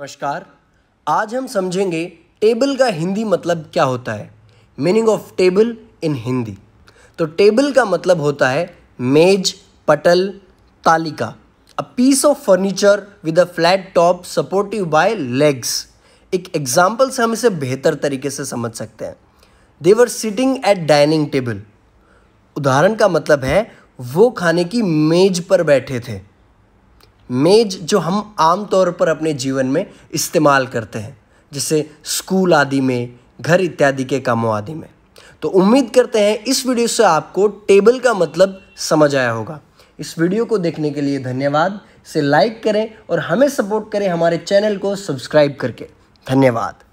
नमस्कार आज हम समझेंगे टेबल का हिंदी मतलब क्या होता है meaning of table in Hindi तो टेबल का मतलब होता है मेज पटल तालिका a piece of furniture with a flat top supportive by legs एक एग्जाम्पल से हम इसे बेहतर तरीके से समझ सकते हैं they were sitting at dining table उदाहरण का मतलब है वो खाने की मेज पर बैठे थे मेज जो हम आम तौर पर अपने जीवन में इस्तेमाल करते हैं जैसे स्कूल आदि में घर इत्यादि के कामों आदि में तो उम्मीद करते हैं इस वीडियो से आपको टेबल का मतलब समझ आया होगा इस वीडियो को देखने के लिए धन्यवाद से लाइक करें और हमें सपोर्ट करें हमारे चैनल को सब्सक्राइब करके धन्यवाद